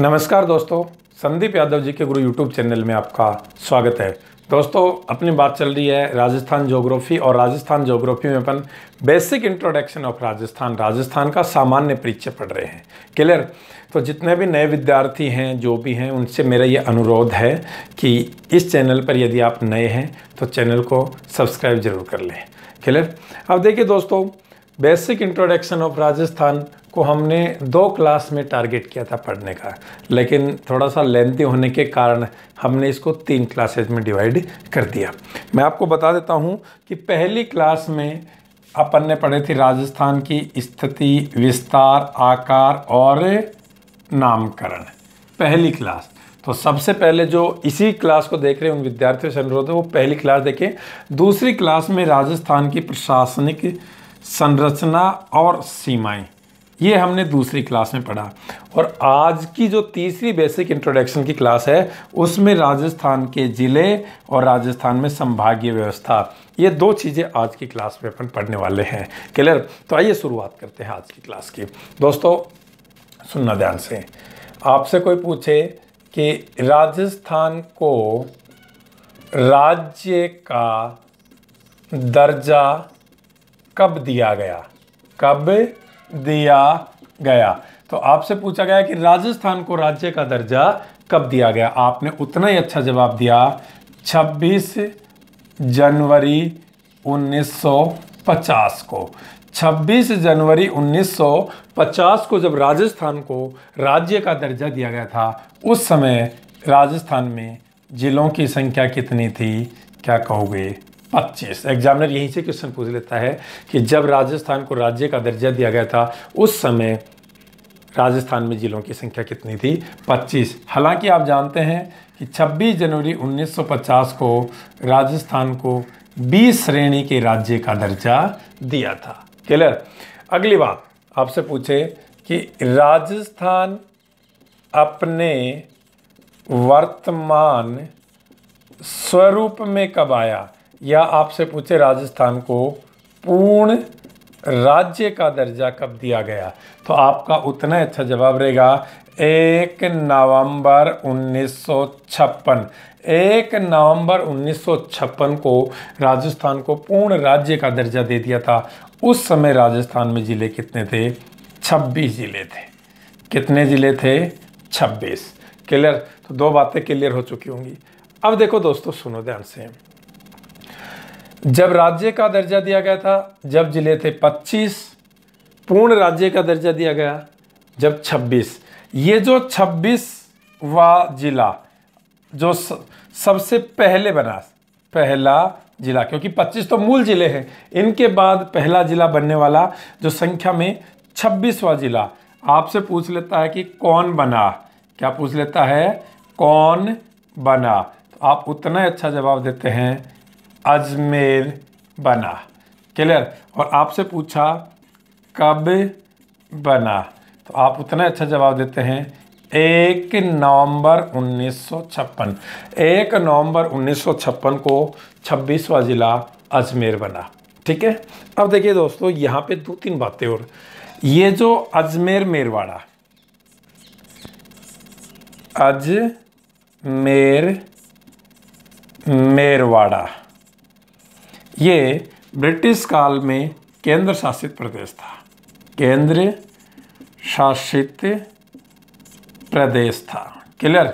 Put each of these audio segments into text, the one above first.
नमस्कार दोस्तों संदीप यादव जी के गुरु यूट्यूब चैनल में आपका स्वागत है दोस्तों अपनी बात चल रही है राजस्थान ज्योग्राफी और राजस्थान ज्योग्राफी में अपन basic introduction of Rajasthan Rajasthan का सामान्य परिचय पढ़ रहे हैं क्लियर तो जितने भी नए विद्यार्थी हैं जो भी हैं उनसे मेरा ये अनुरोध है कि इस चैनल पर यदि आप नए हैं तो चैनल को सब्सक्राइब जरूर कर लें क्लियर अब देखिए दोस्तों बेसिक इंट्रोडक्शन ऑफ राजस्थान को हमने दो क्लास में टारगेट किया था पढ़ने का लेकिन थोड़ा सा लेंथी होने के कारण हमने इसको तीन क्लासेज में डिवाइड कर दिया मैं आपको बता देता हूँ कि पहली क्लास में अपन ने पढ़े थे राजस्थान की स्थिति विस्तार आकार और नामकरण पहली क्लास तो सबसे पहले जो इसी क्लास को देख रहे हैं उन विद्यार्थियों से अनुरोध है वो पहली क्लास देखें दूसरी क्लास में राजस्थान की प्रशासनिक संरचना और सीमाएं ये हमने दूसरी क्लास में पढ़ा और आज की जो तीसरी बेसिक इंट्रोडक्शन की क्लास है उसमें राजस्थान के ज़िले और राजस्थान में संभागीय व्यवस्था ये दो चीज़ें आज की क्लास में अपन पढ़ने वाले हैं क्लियर तो आइए शुरुआत करते हैं आज की क्लास की दोस्तों सुनना ध्यान से आपसे कोई पूछे कि राजस्थान को राज्य का दर्जा कब दिया गया कब दिया गया तो आपसे पूछा गया कि राजस्थान को राज्य का दर्जा कब दिया गया आपने उतना ही अच्छा जवाब दिया 26 जनवरी 1950 को 26 जनवरी 1950 को जब राजस्थान को राज्य का दर्जा दिया गया था उस समय राजस्थान में ज़िलों की संख्या कितनी थी क्या कहोगे पच्चीस एग्जामिनर यहीं से क्वेश्चन पूछ लेता है कि जब राजस्थान को राज्य का दर्जा दिया गया था उस समय राजस्थान में ज़िलों की संख्या कितनी थी 25 हालांकि आप जानते हैं कि 26 जनवरी 1950 को राजस्थान को 20 श्रेणी के राज्य का दर्जा दिया था क्लियर अगली बात आपसे पूछे कि राजस्थान अपने वर्तमान स्वरूप में कब आया या आपसे पूछे राजस्थान को पूर्ण राज्य का दर्जा कब दिया गया तो आपका उतना अच्छा जवाब रहेगा एक नवंबर 1956 एक नवंबर 1956 को राजस्थान को पूर्ण राज्य का दर्जा दे दिया था उस समय राजस्थान में ज़िले कितने थे 26 ज़िले थे कितने ज़िले थे 26 क्लियर तो दो बातें क्लियर हो चुकी होंगी अब देखो दोस्तों सुनो ध्यान से जब राज्य का दर्जा दिया गया था जब जिले थे 25 पूर्ण राज्य का दर्जा दिया गया जब 26 ये जो वा जिला जो सबसे पहले बना पहला जिला क्योंकि 25 तो मूल जिले हैं इनके बाद पहला जिला बनने वाला जो संख्या में वा जिला आपसे पूछ लेता है कि कौन बना क्या पूछ लेता है कौन बना तो आप उतना अच्छा जवाब देते हैं अजमेर बना क्लियर और आपसे पूछा कब बना तो आप उतना अच्छा जवाब देते हैं एक नवंबर 1956 एक नवंबर 1956 को छब्बीसवा ज़िला अजमेर बना ठीक है अब देखिए दोस्तों यहाँ पे दो तीन बातें और ये जो अजमेर मेरवाड़ा अजमेर मेरवाड़ा ये ब्रिटिश काल में केंद्र शासित प्रदेश था केंद्र शासित प्रदेश था क्लियर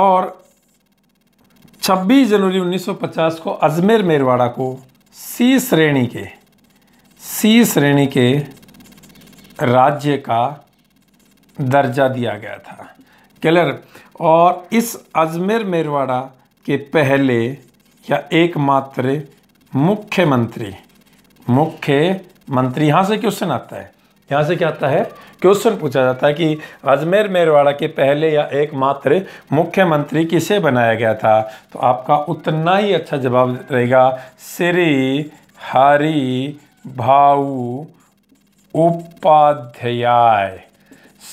और 26 जनवरी 1950 को अजमेर मेरवाड़ा को सी श्रेणी के सी श्रेणी के राज्य का दर्जा दिया गया था क्लियर और इस अजमेर मेरवाड़ा के पहले या एकमात्र मुख्यमंत्री मुख्य मंत्री यहाँ से क्वेश्चन आता है यहाँ से क्या आता है क्वेश्चन पूछा जाता है कि अजमेर मेरवाड़ा के पहले या एकमात्र मुख्यमंत्री किसे बनाया गया था तो आपका उतना ही अच्छा जवाब रहेगा श्री हरि भाऊ उपाध्याय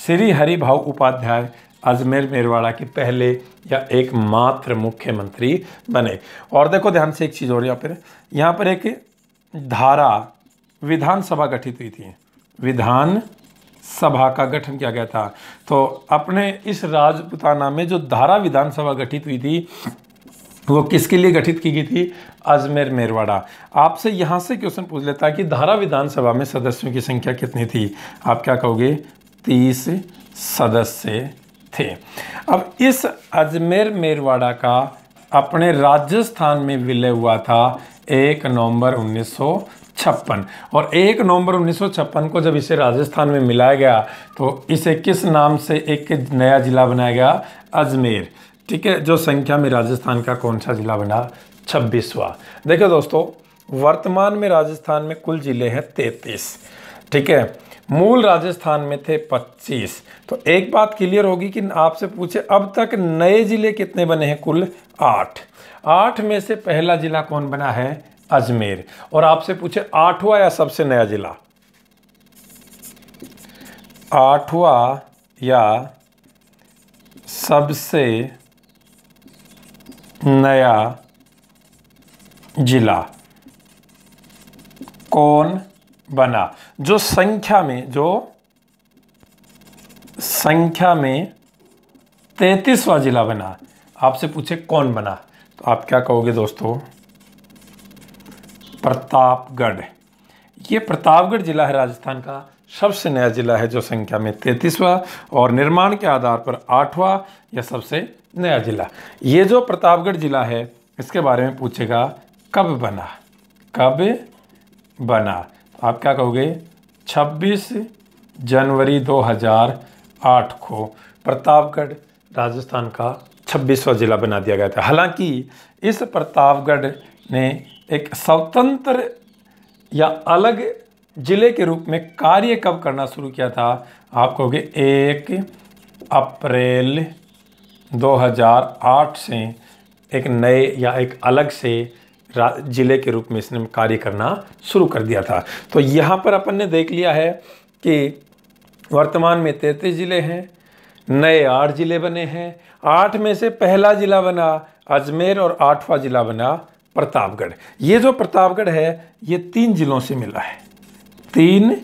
श्री हरि भाऊ उपाध्याय अजमेर मेरवाड़ा के पहले या एकमात्र मुख्यमंत्री बने और देखो ध्यान से एक चीज़ और यहाँ पर यहाँ पर एक धारा विधानसभा गठित हुई थी विधान सभा का गठन किया गया था तो अपने इस राजपुताना में जो धारा विधानसभा गठित हुई थी वो किसके लिए गठित की गई थी अजमेर मेरवाड़ा आपसे यहाँ से क्वेश्चन पूछ लेता है कि धारा विधानसभा में सदस्यों की संख्या कितनी थी आप क्या कहोगे तीस सदस्य थे अब इस अजमेर मेरवाड़ा का अपने राजस्थान में विलय हुआ था एक नवंबर उन्नीस छप्पन और एक नवंबर छप्पन को जब इसे राजस्थान में मिलाया गया तो इसे किस नाम से एक नया ज़िला बनाया गया अजमेर ठीक है जो संख्या में राजस्थान का कौन सा ज़िला बना छब्बीसवा देखो दोस्तों वर्तमान में राजस्थान में कुल ज़िले हैं तैंतीस ठीक है मूल राजस्थान में थे 25 तो एक बात क्लियर होगी कि आपसे पूछे अब तक नए ज़िले कितने बने हैं कुल आठ आठ में से पहला ज़िला कौन बना है अजमेर और आपसे पूछे आठवा या सबसे नया ज़िला आठवा या सबसे नया ज़िला कौन बना जो संख्या में जो संख्या में तैतीसवा जिला बना आपसे पूछे कौन बना तो आप क्या कहोगे दोस्तों प्रतापगढ़ ये प्रतापगढ़ जिला है राजस्थान का सबसे नया जिला है जो संख्या में तैंतीसवा और निर्माण के आधार पर आठवां या सबसे नया जिला ये जो प्रतापगढ़ जिला है इसके बारे में पूछेगा कब बना कब बना आप क्या कहोगे 26 जनवरी 2008 को प्रतापगढ़ राजस्थान का 26वां ज़िला बना दिया गया था हालांकि इस प्रतापगढ़ ने एक स्वतंत्र या अलग ज़िले के रूप में कार्य कब करना शुरू किया था आप कहोगे एक अप्रैल 2008 से एक नए या एक अलग से जिले के रूप में इसने कार्य करना शुरू कर दिया था तो यहाँ पर अपन ने देख लिया है कि वर्तमान में तैंतीस ज़िले हैं नए आठ ज़िले बने हैं आठ में से पहला ज़िला बना अजमेर और आठवां ज़िला बना प्रतापगढ़ ये जो प्रतापगढ़ है ये तीन ज़िलों से मिला है तीन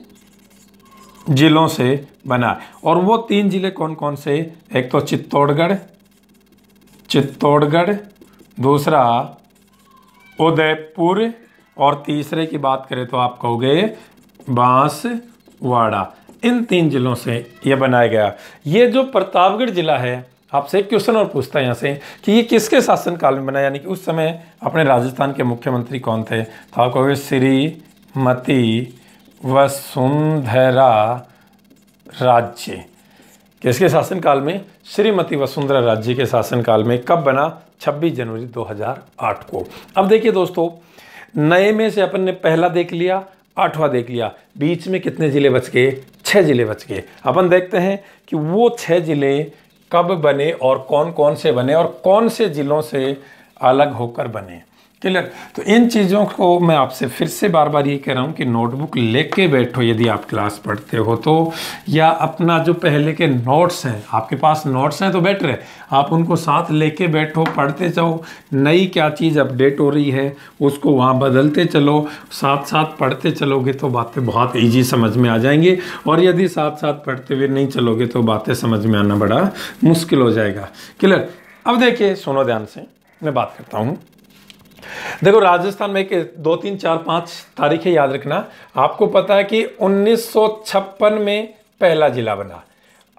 ज़िलों से बना और वो तीन ज़िले कौन कौन से एक तो चित्तौड़गढ़ चित्तौड़गढ़ दूसरा उदयपुर और तीसरे की बात करें तो आप कहोगे बांसवाड़ा इन तीन जिलों से यह बनाया गया ये जो प्रतापगढ़ जिला है आपसे एक क्वेश्चन और पूछता है यहाँ से कि ये किसके शासनकाल में बना यानी कि उस समय अपने राजस्थान के मुख्यमंत्री कौन थे तो आप कहोगे श्रीमती वसुंधरा राज्य किसके शासनकाल में श्रीमती वसुंधरा राज्य के शासनकाल में कब बना 26 जनवरी 2008 को अब देखिए दोस्तों नए में से अपन ने पहला देख लिया आठवां देख लिया बीच में कितने ज़िले बच गए छः ज़िले बच गए अपन देखते हैं कि वो छः ज़िले कब बने और कौन कौन से बने और कौन से ज़िलों से अलग होकर बने क्लियर तो इन चीज़ों को मैं आपसे फिर से बार बार ये कह रहा हूँ कि नोटबुक लेके बैठो यदि आप क्लास पढ़ते हो तो या अपना जो पहले के नोट्स हैं आपके पास नोट्स हैं तो बेटर है आप उनको साथ लेके बैठो पढ़ते जाओ नई क्या चीज़ अपडेट हो रही है उसको वहाँ बदलते चलो साथ साथ पढ़ते चलोगे तो बातें बहुत ईजी समझ में आ जाएंगी और यदि साथ साथ पढ़ते हुए नहीं चलोगे तो बातें समझ में आना बड़ा मुश्किल हो जाएगा क्लियर अब देखिए सोनो ध्यान से मैं बात करता हूँ देखो राजस्थान में एक दो तीन चार पाँच तारीखें याद रखना आपको पता है कि 1956 में पहला जिला बना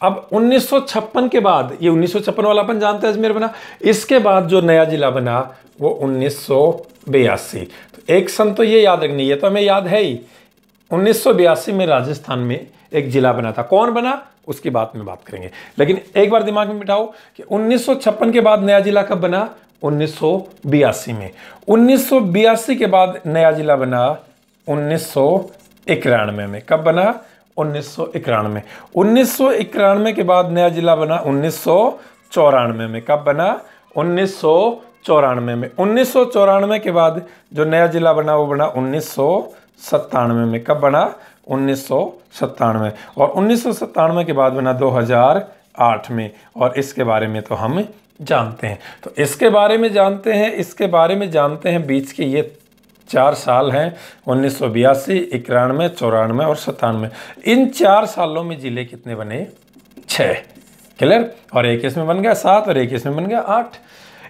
अब 1956 के बाद ये 1956 वाला अपन जानते हैं अजमेर बना इसके बाद जो नया जिला बना वो उन्नीस तो एक सन तो ये याद रखनी है तो हमें याद है ही उन्नीस में राजस्थान में एक जिला बना था कौन बना उसकी बात में बात करेंगे लेकिन एक बार दिमाग में बिठाओ कि 1956 के बाद नया जिला कब बना उन्नीस में उन्नीस के बाद नया जिला बना उन्नीस में कब बना उन्नीस सौ इक्यानवे उन्नीस सौ इक्यानवे के बाद नया जिला बना उन्नीस सौ चौरानवे में कब बना उन्नीस सौ चौरानवे में उन्नीस सौ चौरानवे के बाद जो नया जिला बना वो बना उन्नीस सौ सत्तानवे में कब बना उन्नीस सौ सत्तानवे और उन्नीस सौ सत्तानवे के बाद बना दो हज़ार आठ में और इसके बारे में तो हम जानते हैं तो इसके बारे में जानते हैं इसके बारे में जानते हैं बीच के ये चार साल हैं उन्नीस सौ बयासी इक्यानवे चौरानवे और सतानवे इन चार सालों में ज़िले कितने बने छः क्लियर और एक इसमें बन गया सात और एक इसमें बन गया आठ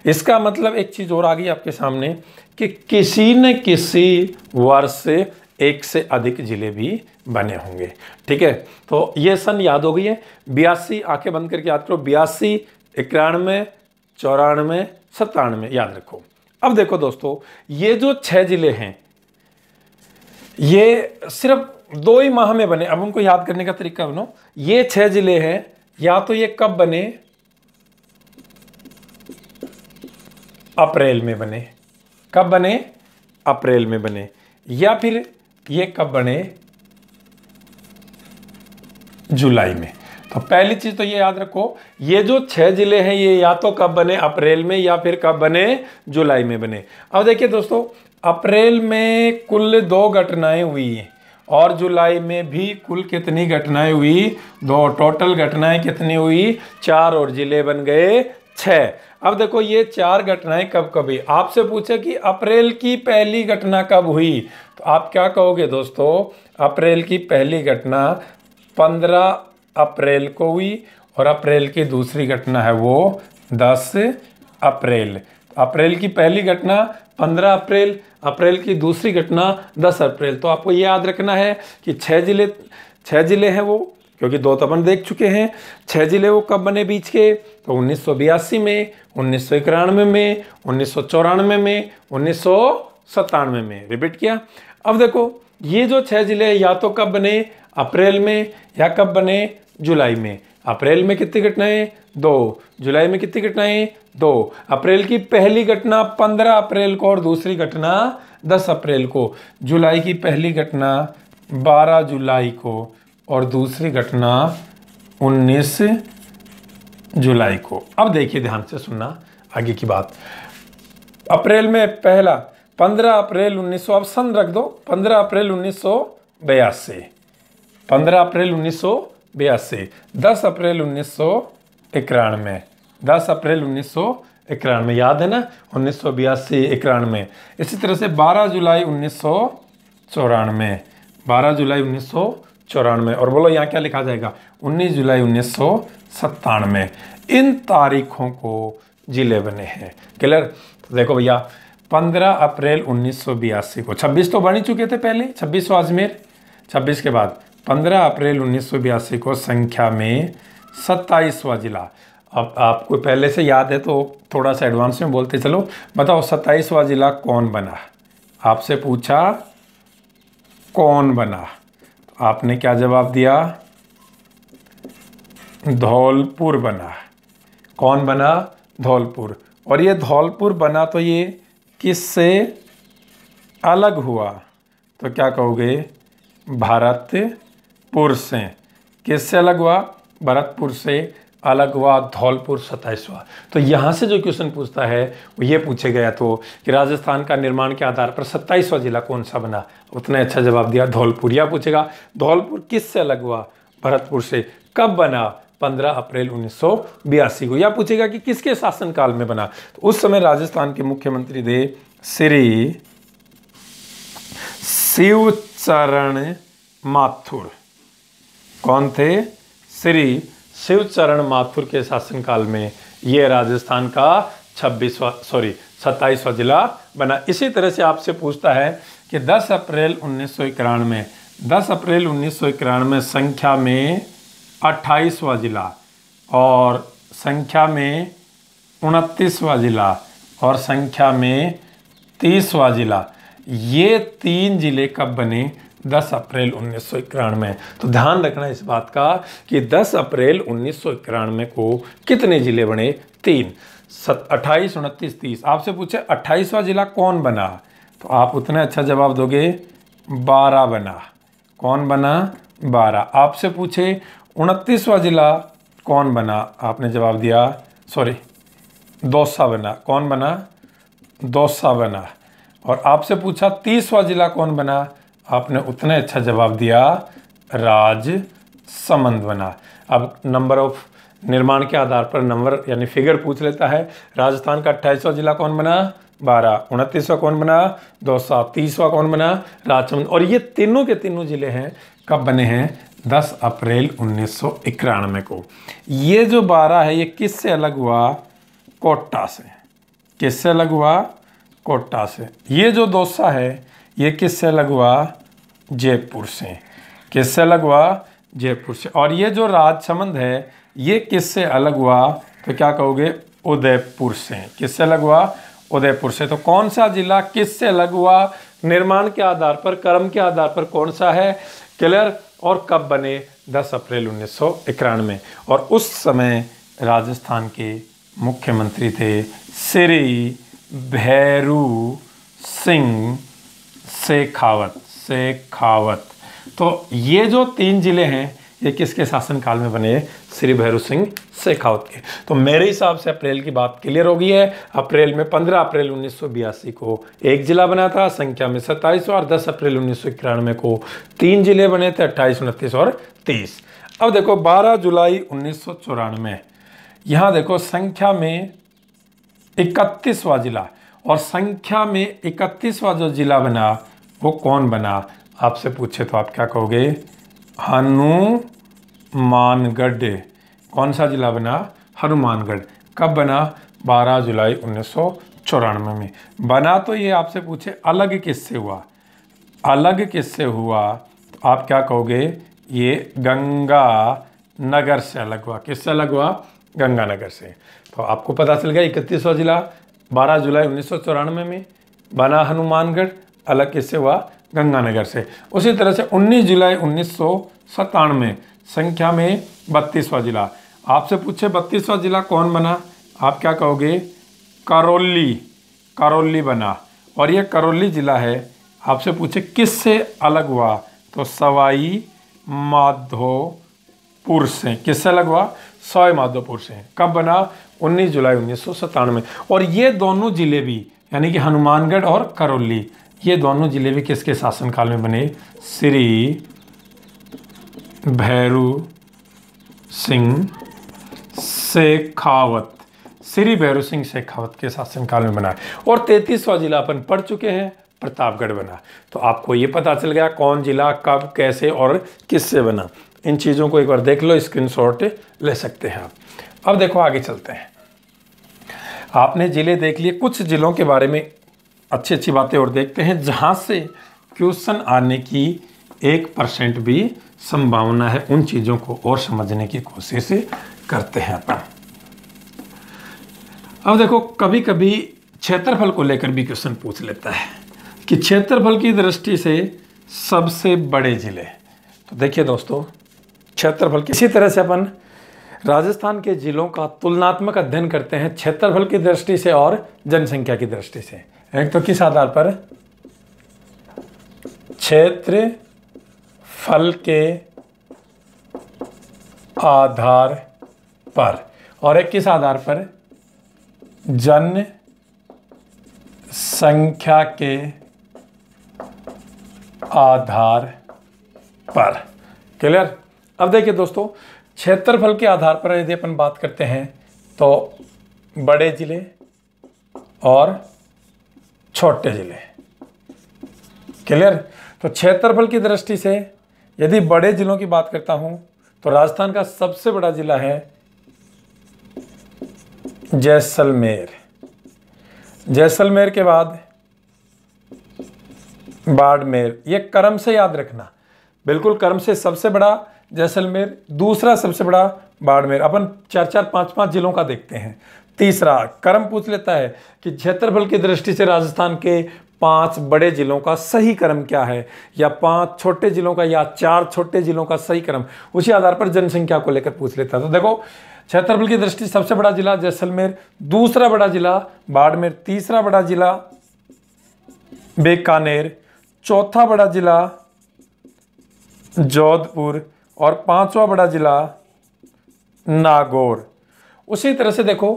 इसका मतलब एक चीज़ और आ गई आपके सामने कि किसी न किसी वर्ष से एक से अधिक ज़िले भी बने होंगे ठीक है तो ये सन याद हो गई है बयासी आंखें बंद करके याद करो बयासी इक्यानवे चौरानवे सत्तानवे याद रखो अब देखो दोस्तों ये जो छह ज़िले हैं ये सिर्फ दो ही माह में बने अब उनको याद करने का तरीका बनो ये छह ज़िले हैं या तो ये कब बने अप्रैल में बने कब बने अप्रैल में बने या फिर ये कब बने जुलाई में तो पहली चीज तो ये याद रखो ये जो छह जिले हैं ये या तो कब बने अप्रैल में या फिर कब बने जुलाई में बने अब देखिए दोस्तों अप्रैल में कुल दो घटनाएं हुई हैं और जुलाई में भी कुल कितनी घटनाएं हुई दो टोटल घटनाएं कितनी हुई चार और जिले बन गए छः अब देखो ये चार घटनाएं कब कब हुई आपसे पूछे कि अप्रैल की पहली घटना कब हुई तो आप क्या कहोगे दोस्तों अप्रैल की पहली घटना पंद्रह अप्रैल को हुई और अप्रैल की दूसरी घटना है वो दस अप्रैल अप्रैल की पहली घटना 15 अप्रैल अप्रैल की दूसरी घटना 10 अप्रैल तो आपको ये याद रखना है कि छः जिले छः जिले हैं वो क्योंकि दो तो अपन देख चुके हैं छः जिले वो कब बने बीच के तो उन्नीस में उन्नीस में उन्नीस में उन्नीस में रिपीट किया अब देखो ये जो छः जिले या तो कब बने अप्रैल में या कब बने जुलाई में अप्रैल में कितनी घटनाएं दो जुलाई में कितनी घटनाएं दो अप्रैल की पहली घटना पंद्रह अप्रैल को और दूसरी घटना दस अप्रैल को जुलाई की पहली घटना बारह जुलाई को और दूसरी घटना उन्नीस जुलाई को अब देखिए ध्यान से सुनना आगे की बात अप्रैल में पहला पंद्रह अप्रैल उन्नीस सौ अब सन रख दो पंद्रह अप्रैल उन्नीस सौ बयासी पंद्रह अप्रैल उन्नीस सौ बयासी दस अप्रैल उन्नीस सौ इक्यानवे दस अप्रैल उन्नीस सौ इक्यानवे याद है ना उन्नीस सौ बयासी इक्यानवे इसी तरह से बारह जुलाई उन्नीस सौ चौरानवे बारह जुलाई उन्नीस सौ चौरानवे और बोलो यहाँ क्या लिखा जाएगा उन्नीस जुलाई उन्नीस सौ सत्तानवे इन तारीखों को जिले बने हैं क्लियर तो देखो भैया पंद्रह अप्रैल उन्नीस सौ बयासी को छब्बीस तो बन ही चुके थे पहले छब्बीस सौ अजमेर छब्बीस के बाद 15 अप्रैल उन्नीस को संख्या में सत्ताईसवा जिला अब आपको पहले से याद है तो थोड़ा सा एडवांस में बोलते चलो बताओ सत्ताईसवा जिला कौन बना आपसे पूछा कौन बना आपने क्या जवाब दिया धौलपुर बना कौन बना धौलपुर और ये धौलपुर बना तो ये किस से अलग हुआ तो क्या कहोगे भारत भरतपुर से किससे अलग हुआ भरतपुर से अलग हुआ धौलपुर सताइसवा तो यहाँ से जो क्वेश्चन पूछता है वो ये पूछे गया तो कि राजस्थान का निर्माण के आधार पर सत्ताईसवा जिला कौन सा बना उतना अच्छा जवाब दिया धौलपुर या पूछेगा धौलपुर किस से अलग हुआ भरतपुर से कब बना 15 अप्रैल उन्नीस को या पूछेगा कि किसके शासनकाल में बना तो उस समय राजस्थान के मुख्यमंत्री थे श्री शिवचरण माथुर कौन थे श्री शिवचरण माथुर के शासनकाल में ये राजस्थान का छब्बीसवा सॉरी सत्ताईसवा जिला बना इसी तरह से आपसे पूछता है कि 10 अप्रैल उन्नीस सौ इक्यानवे दस अप्रैल उन्नीस सौ इक्यानवे संख्या में अट्ठाईसवा जिला और संख्या में उनतीसवा जिला और संख्या में तीसवा जिला ये तीन जिले कब बने 10 अप्रैल उन्नीस सौ इक्यानवे तो ध्यान रखना इस बात का कि 10 अप्रैल उन्नीस सौ इक्यानवे को कितने ज़िले बने तीन सत अट्ठाईस उनतीस तीस आपसे पूछे अट्ठाईसवा ज़िला कौन बना तो आप उतना अच्छा जवाब दोगे बारह बना कौन बना बारह आपसे पूछे उनतीसवा ज़िला कौन बना आपने जवाब दिया सॉरी दौसा बना कौन बना दौसा बना और आपसे पूछा तीसवा ज़िला कौन बना आपने उतना अच्छा जवाब दिया राज संबंध बना अब नंबर ऑफ निर्माण के आधार पर नंबर यानी फिगर पूछ लेता है राजस्थान का अट्ठाईसवा जिला कौन बना बारह उनतीसवा कौन बना दो सौ तीसवा कौन बना राजसमंद और ये तीनों के तीनों ज़िले हैं कब बने हैं 10 अप्रैल उन्नीस को ये जो 12 है ये किससे अलग हुआ कोटा से किससे अलग हुआ कोटा से ये जो दोसा है ये किससे लगवा जयपुर से किससे लगवा जयपुर से और ये जो राजसमंद है ये किससे अलग हुआ तो क्या कहोगे उदयपुर से किससे अलग हुआ उदयपुर से तो कौन सा ज़िला किससे अलग हुआ निर्माण के आधार पर कर्म के आधार पर कौन सा है क्लियर और कब बने 10 अप्रैल उन्नीस और उस समय राजस्थान के मुख्यमंत्री थे श्री भैरू सिंह शेखावत शेखावत तो ये जो तीन जिले हैं ये किसके शासनकाल में बने श्री भैरू सिंह शेखावत के तो मेरे हिसाब से अप्रैल की बात क्लियर हो गई है अप्रैल में 15 अप्रैल उन्नीस को एक जिला बना था संख्या में सत्ताईस और 10 अप्रैल उन्नीस को तीन जिले बने थे अट्ठाईस उनतीस और 30 अब देखो 12 जुलाई उन्नीस सौ यहाँ देखो संख्या में इकतीसवा जिला और संख्या में इकतीसवा जो जिला बना वो कौन बना आपसे पूछे तो आप क्या कहोगे हनुमानगढ़ कौन सा जिला बना हनुमानगढ़ कब बना 12 जुलाई उन्नीस में बना तो ये आपसे पूछे अलग किससे हुआ अलग किससे हुआ तो आप क्या कहोगे ये गंगा नगर से अलग हुआ किससे अलग हुआ गंगानगर से तो आपको पता चल गया इकतीसवा जिला 12 जुलाई उन्नीस में बना हनुमानगढ़ अलग किससे हुआ गंगानगर से उसी तरह से 19 जुलाई उन्नीस संख्या में बत्तीसवा जिला आपसे पूछे बत्तीसवा जिला कौन बना आप क्या कहोगे करौली करौली बना और ये करौली ज़िला है आपसे पूछे किससे अलग हुआ तो सवाई माधोपुर से किससे अलग हुआ सवाई माधोपुर से कब बना 19 जुलाई उन्नीस और ये दोनों ज़िले भी यानी कि हनुमानगढ़ और करौली ये दोनों जिले भी किसके शासनकाल में बने श्री भैरू सिंह शेखावत श्री भैरू सिंह शेखावत के शासनकाल में बना और तैतीसवा जिला अपन पढ़ चुके हैं प्रतापगढ़ बना तो आपको ये पता चल गया कौन जिला कब कैसे और किससे बना इन चीज़ों को एक बार देख लो स्क्रीनशॉट ले सकते हैं आप अब देखो आगे चलते हैं आपने ज़िले देख लिए कुछ ज़िलों के बारे में अच्छी अच्छी बातें और देखते हैं जहाँ से क्वेश्चन आने की एक परसेंट भी संभावना है उन चीज़ों को और समझने की कोशिश करते हैं अपन अब देखो कभी कभी क्षेत्रफल को लेकर भी क्वेश्चन पूछ लेता है कि क्षेत्रफल की दृष्टि से सबसे बड़े ज़िले तो देखिए दोस्तों क्षेत्रफल किसी इसी तरह से अपन राजस्थान के ज़िलों का तुलनात्मक अध्ययन करते हैं क्षेत्रफल की दृष्टि से और जनसंख्या की दृष्टि से एक तो किस आधार पर क्षेत्र फल के आधार पर और एक किस आधार पर जन संख्या के आधार पर क्लियर अब देखिए दोस्तों क्षेत्रफल के आधार पर यदि अपन बात करते हैं तो बड़े ज़िले और छोटे ज़िले क्लियर तो क्षेत्रफल की दृष्टि से यदि बड़े ज़िलों की बात करता हूँ तो राजस्थान का सबसे बड़ा ज़िला है जैसलमेर जैसलमेर के बाद बाड़मेर ये कर्म से याद रखना बिल्कुल कर्म से सबसे बड़ा जैसलमेर दूसरा सबसे बड़ा बाड़मेर अपन चार चार पांच पांच ज़िलों का देखते हैं तीसरा कर्म पूछ लेता है कि क्षेत्रफल की दृष्टि से राजस्थान के पांच बड़े जिलों का सही क्रम क्या है या पांच छोटे जिलों का या चार छोटे जिलों का सही क्रम उसी आधार पर जनसंख्या को लेकर पूछ लेता तो देखो क्षेत्रफल की दृष्टि सबसे बड़ा जिला जैसलमेर दूसरा बड़ा जिला बाड़मेर तीसरा बड़ा जिला बीकानेर चौथा बड़ा जिला जोधपुर और पांचवा बड़ा जिला नागौर उसी तरह से देखो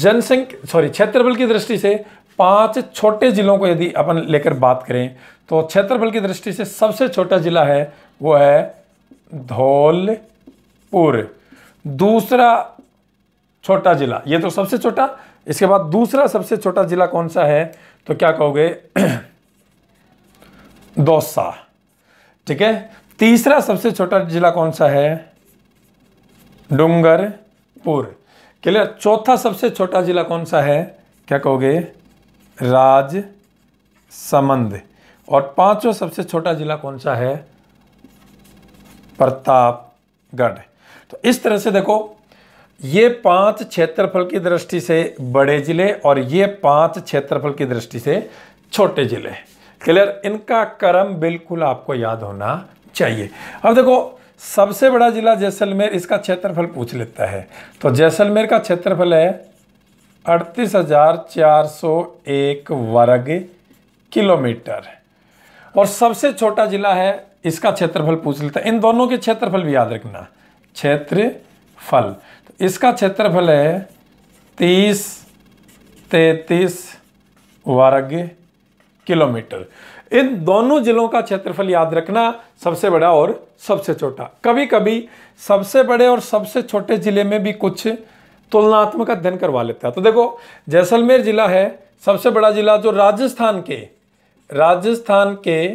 जनसंख्या सॉरी क्षेत्रफल की दृष्टि से पांच छोटे ज़िलों को यदि अपन लेकर बात करें तो क्षेत्रफल की दृष्टि से सबसे छोटा ज़िला है वो है धौलपुर दूसरा छोटा ज़िला ये तो सबसे छोटा इसके बाद दूसरा सबसे छोटा ज़िला कौन सा है तो क्या कहोगे दौसा ठीक है तीसरा सबसे छोटा ज़िला कौन सा है डूंगरपुर क्लियर चौथा सबसे छोटा जिला कौन सा है क्या कहोगे राज समंद और पांचवा सबसे छोटा जिला कौन सा है प्रतापगढ़ तो इस तरह से देखो ये पांच क्षेत्रफल की दृष्टि से बड़े जिले और ये पांच क्षेत्रफल की दृष्टि से छोटे जिले क्लियर इनका क्रम बिल्कुल आपको याद होना चाहिए अब देखो सबसे बड़ा ज़िला जैसलमेर इसका क्षेत्रफल पूछ लेता है तो जैसलमेर का क्षेत्रफल है अड़तीस हज़ार चार सौ एक वर्ग किलोमीटर और सबसे छोटा ज़िला है इसका क्षेत्रफल पूछ लेता है इन दोनों के क्षेत्रफल भी याद रखना क्षेत्रफल तो इसका क्षेत्रफल है तीस तैतीस वर्ग किलोमीटर इन दोनों जिलों का क्षेत्रफल याद रखना सबसे बड़ा और सबसे छोटा कभी कभी सबसे बड़े और सबसे छोटे जिले में भी कुछ तुलनात्मक अध्ययन करवा लेता है तो देखो जैसलमेर जिला है सबसे बड़ा जिला जो राजस्थान के राजस्थान के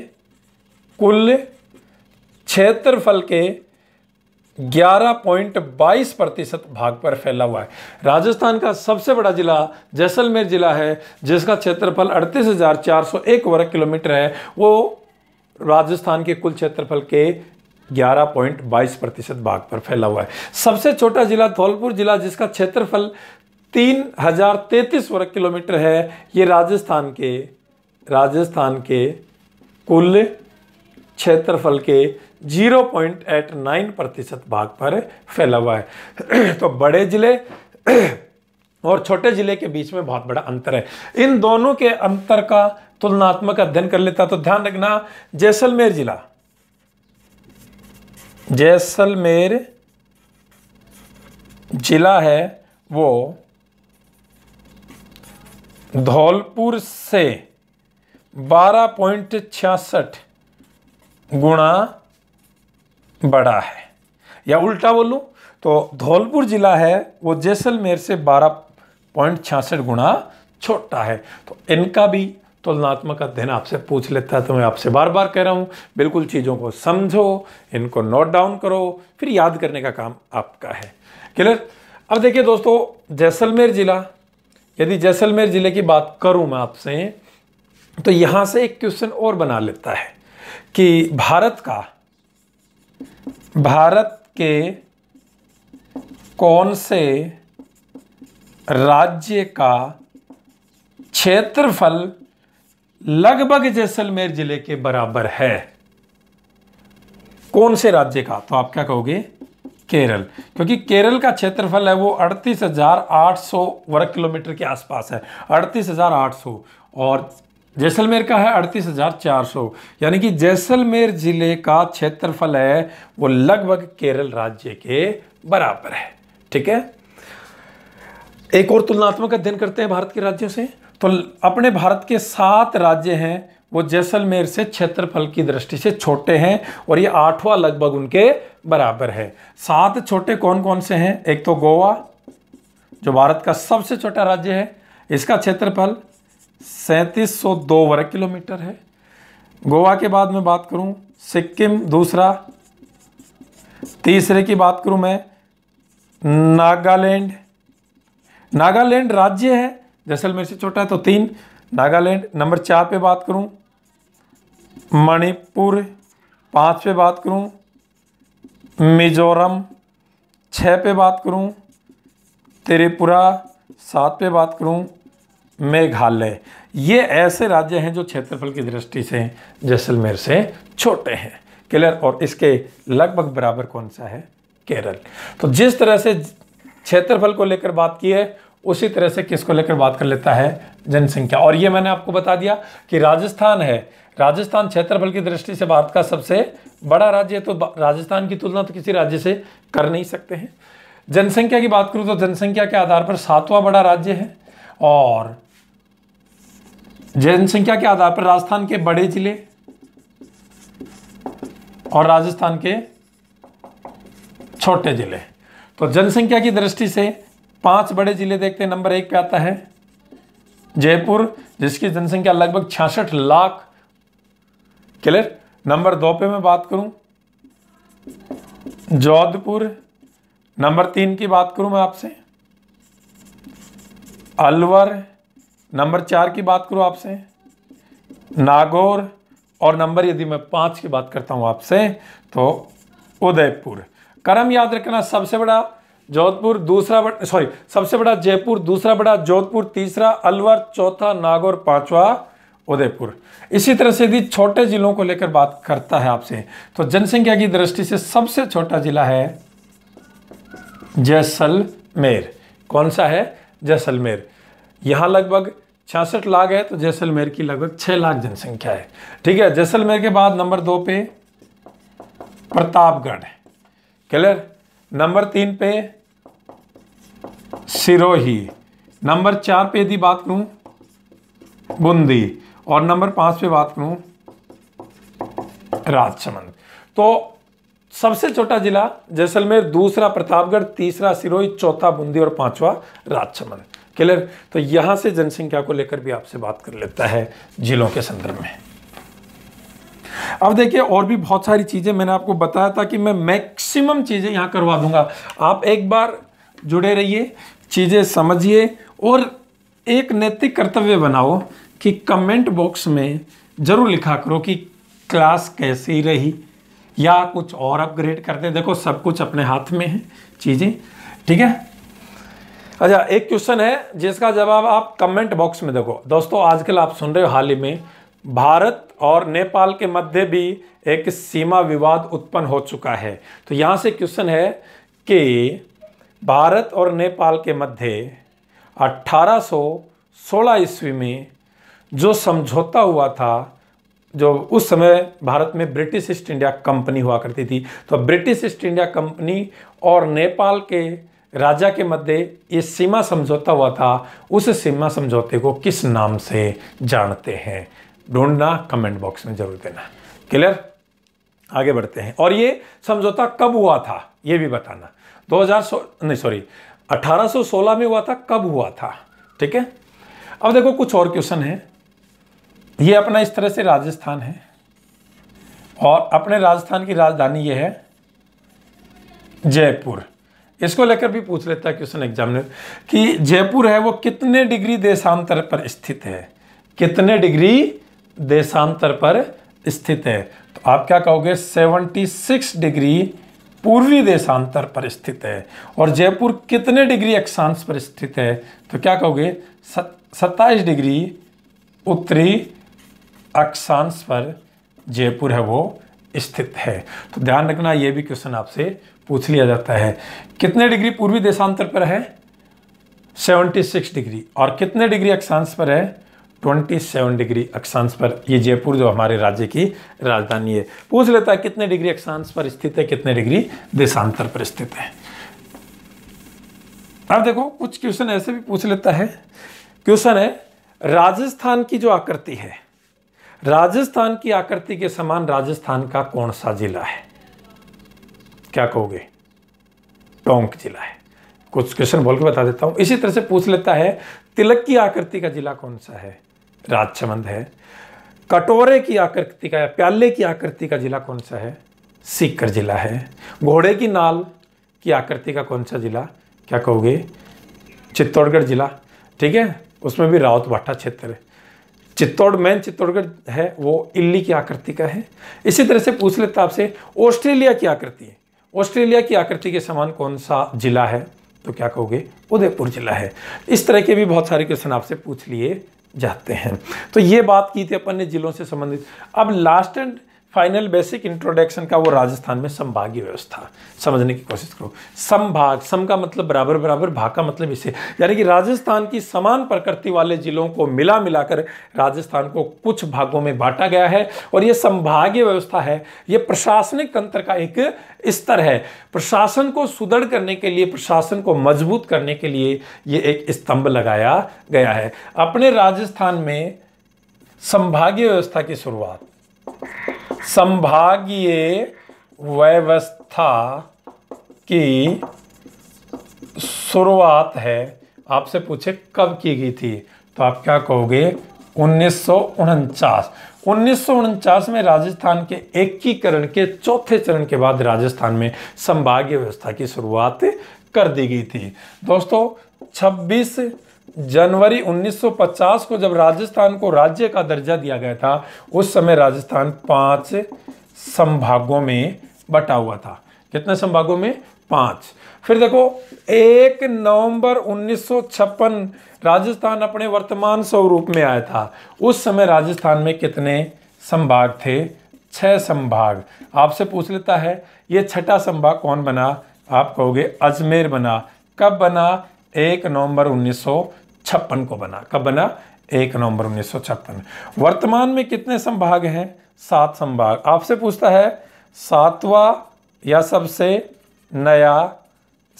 कुल क्षेत्रफल के 11.22 प्रतिशत भाग पर फैला हुआ है राजस्थान का सबसे बड़ा जिला जैसलमेर जिला है जिसका क्षेत्रफल अड़तीस वर्ग किलोमीटर है वो राजस्थान के कुल क्षेत्रफल के 11.22 प्रतिशत भाग पर फैला हुआ है सबसे छोटा जिला धौलपुर जिला जिसका क्षेत्रफल तीन हजार तैतीस वर्ग किलोमीटर है ये राजस्थान के राजस्थान के कुल क्षेत्रफल के जीरो पॉइंट एट नाइन प्रतिशत भाग पर फैला हुआ है तो बड़े ज़िले और छोटे ज़िले के बीच में बहुत बड़ा अंतर है इन दोनों के अंतर का तुलनात्मक अध्ययन कर लेता तो ध्यान रखना जैसलमेर ज़िला जैसलमेर जिला है वो धौलपुर से बारह पॉइंट छियासठ गुणा बड़ा है या उल्टा बोलूँ तो धौलपुर ज़िला है वो जैसलमेर से बारह पॉइंट छियासठ गुना छोटा है तो इनका भी तुलनात्मक अध्ययन आपसे पूछ लेता है तो मैं आपसे बार बार कह रहा हूँ बिल्कुल चीज़ों को समझो इनको नोट डाउन करो फिर याद करने का काम आपका है क्लियर अब देखिए दोस्तों जैसलमेर ज़िला यदि जैसलमेर ज़िले की बात करूँ मैं आपसे तो यहाँ से एक क्वेश्चन और बना लेता है कि भारत का भारत के कौन से राज्य का क्षेत्रफल लगभग जैसलमेर जिले के बराबर है कौन से राज्य का तो आप क्या कहोगे केरल क्योंकि केरल का क्षेत्रफल है वो 38,800 वर्ग किलोमीटर के आसपास है 38,800 और जैसलमेर का है अड़तीस हज़ार चार सौ यानी कि जैसलमेर ज़िले का क्षेत्रफल है वो लगभग केरल राज्य के बराबर है ठीक है एक और तुलनात्मक अध्ययन करते हैं भारत के राज्यों से तो अपने भारत के सात राज्य हैं वो जैसलमेर से क्षेत्रफल की दृष्टि से छोटे हैं और ये आठवां लगभग उनके बराबर है सात छोटे कौन कौन से हैं एक तो गोवा जो भारत का सबसे छोटा राज्य है इसका क्षेत्रफल सैंतीस वर्ग किलोमीटर है गोवा के बाद मैं बात करूं सिक्किम दूसरा तीसरे की बात करूं मैं नागालैंड नागालैंड राज्य है जैसलमेर से छोटा है तो तीन नागालैंड नंबर चार पे बात करूं मणिपुर पाँच पे बात करूं मिजोरम छः पे बात करूं त्रिपुरा सात पे बात करूं मेघालय ये ऐसे राज्य हैं जो क्षेत्रफल की दृष्टि से जैसलमेर से छोटे हैं केरल और इसके लगभग बराबर कौन सा है केरल तो जिस तरह से क्षेत्रफल को लेकर बात की है उसी तरह से किसको लेकर बात कर लेता है जनसंख्या और ये मैंने आपको बता दिया कि राजस्थान है राजस्थान क्षेत्रफल की दृष्टि से भारत का सबसे बड़ा राज्य है तो राजस्थान की तुलना तो किसी राज्य से कर नहीं सकते हैं जनसंख्या की बात करूँ तो जनसंख्या के आधार पर सातवां बड़ा राज्य है और जनसंख्या के आधार पर राजस्थान के बड़े जिले और राजस्थान के छोटे जिले तो जनसंख्या की दृष्टि से पांच बड़े जिले देखते हैं नंबर एक पे आता है जयपुर जिसकी जनसंख्या लगभग छियासठ लाख क्लियर नंबर दो पे मैं बात करूं जोधपुर नंबर तीन की बात करूं मैं आपसे अलवर नंबर चार की बात करूं आपसे नागौर और नंबर यदि मैं पांच की बात करता हूं आपसे तो उदयपुर करम याद रखना सबसे बड़ा जोधपुर दूसरा बड़ा सॉरी सबसे बड़ा जयपुर दूसरा बड़ा जोधपुर तीसरा अलवर चौथा नागौर पांचवा उदयपुर इसी तरह से यदि छोटे ज़िलों को लेकर बात करता है आपसे तो जनसंख्या की दृष्टि से सबसे छोटा ज़िला है जैसलमेर कौन सा है जैसलमेर यहाँ लगभग छियासठ लाख है तो जैसलमेर की लगभग 6 लाख जनसंख्या है ठीक है जैसलमेर के बाद नंबर दो पे प्रतापगढ़ क्लियर नंबर तीन पे सिरोही नंबर चार पे यदि बात करूं बूंदी और नंबर पांच पे बात करूं राजसमंद तो सबसे छोटा जिला जैसलमेर दूसरा प्रतापगढ़ तीसरा सिरोही चौथा बूंदी और पांचवा राजसमंद क्लियर तो यहाँ से जनसंख्या को लेकर भी आपसे बात कर लेता है जिलों के संदर्भ में अब देखिए और भी बहुत सारी चीज़ें मैंने आपको बताया था कि मैं मैक्सिमम चीज़ें यहाँ करवा दूंगा आप एक बार जुड़े रहिए चीज़ें समझिए और एक नैतिक कर्तव्य बनाओ कि कमेंट बॉक्स में ज़रूर लिखा करो कि क्लास कैसी रही या कुछ और अपग्रेड करते देखो सब कुछ अपने हाथ में है चीज़ें ठीक है अच्छा एक क्वेश्चन है जिसका जवाब आप कमेंट बॉक्स में देखो दोस्तों आजकल आप सुन रहे हो हाल ही में भारत और नेपाल के मध्य भी एक सीमा विवाद उत्पन्न हो चुका है तो यहाँ से क्वेश्चन है कि भारत और नेपाल के मध्य 1816 ईस्वी में जो समझौता हुआ था जो उस समय भारत में ब्रिटिश ईस्ट इंडिया कंपनी हुआ करती थी तो ब्रिटिश ईस्ट इंडिया कंपनी और नेपाल के राजा के मध्य ये सीमा समझौता हुआ था उस सीमा समझौते को किस नाम से जानते हैं ढूंढना कमेंट बॉक्स में जरूर देना क्लियर आगे बढ़ते हैं और ये समझौता कब हुआ था ये भी बताना 2000 नहीं सॉरी 1816 में हुआ था कब हुआ था ठीक है अब देखो कुछ और क्वेश्चन है ये अपना इस तरह से राजस्थान है और अपने राजस्थान की राजधानी ये है जयपुर इसको लेकर भी पूछ लेता है क्वेश्चन एग्जामिनर कि जयपुर है वो कितने डिग्री देशांतर पर स्थित है कितने डिग्री देशांतर पर स्थित है तो आप क्या कहोगे 76 डिग्री पूर्वी देशांतर पर स्थित है और जयपुर कितने डिग्री अक्षांश पर स्थित है तो क्या कहोगे सत्ताईस डिग्री उत्तरी अक्षांश पर जयपुर है वो स्थित है तो ध्यान रखना ये भी क्वेश्चन आपसे पूछ लिया जाता है कितने डिग्री पूर्वी देशांतर पर है 76 डिग्री और कितने डिग्री अक्षांश पर है 27 डिग्री अक्षांश पर ये जयपुर जो हमारे राज्य की राजधानी है पूछ लेता है कितने डिग्री अक्षांश पर स्थित है कितने डिग्री देशांतर पर स्थित है अब देखो कुछ क्वेश्चन ऐसे भी पूछ लेता है क्वेश्चन है राजस्थान की जो आकृति है राजस्थान की आकृति के समान राजस्थान का कौन सा जिला है क्या कहोगे टोंक जिला है कुछ क्वेश्चन बोल के बता देता हूँ इसी तरह से पूछ लेता है तिलक की आकृति का जिला कौन सा है राजसमंद है कटोरे की आकृति का या प्याले की आकृति का जिला कौन सा है सीकर जिला है घोड़े की नाल की आकृति का कौन सा जिला क्या कहोगे चित्तौड़गढ़ जिला ठीक है उसमें भी रावत भाटा क्षेत्र है चित्तौड़ मेन चित्तौड़गढ़ है वो इल्ली की आकृति का है इसी तरह से पूछ लेता आपसे ऑस्ट्रेलिया की आकृति है ऑस्ट्रेलिया की आकृति के समान कौन सा जिला है तो क्या कहोगे उदयपुर जिला है इस तरह के भी बहुत सारे क्वेश्चन आपसे पूछ लिए जाते हैं तो ये बात की थी अपन ने जिलों से संबंधित अब last and final basic introduction का वो राजस्थान में संभागीय व्यवस्था समझने की कोशिश करो संभाग सम का मतलब बराबर बराबर भाग का मतलब इसे यानी कि राजस्थान की समान प्रकृति वाले जिलों को मिला मिलाकर राजस्थान को कुछ भागों में बांटा गया है और ये संभागीय व्यवस्था है ये प्रशासनिक तंत्र का एक स्तर है प्रशासन को सुदृढ़ करने के लिए प्रशासन को मजबूत करने के लिए ये एक स्तंभ लगाया गया है अपने राजस्थान में संभागीय व्यवस्था की शुरुआत संभागीय व्यवस्था की शुरुआत है आपसे पूछे कब की गई थी तो आप क्या कहोगे उन्नीस उन्नीस में राजस्थान के एकीकरण के चौथे चरण के बाद राजस्थान में संभागीय व्यवस्था की शुरुआत कर दी गई थी दोस्तों जनवरी 1950 को जब राजस्थान को राज्य का दर्जा दिया गया था उस समय राजस्थान पांच संभागों में बटा हुआ था कितने संभागों में पांच फिर देखो एक नवंबर 1956 राजस्थान अपने वर्तमान स्वरूप में आया था उस समय राजस्थान में कितने संभाग थे छह संभाग आपसे पूछ लेता है ये छठा संभाग कौन बना आप कहोगे अजमेर बना कब बना एक नवंबर छप्पन को बना कब बना एक नवंबर उन्नीस वर्तमान में कितने संभाग हैं सात संभाग आपसे पूछता है सातवा या सबसे नया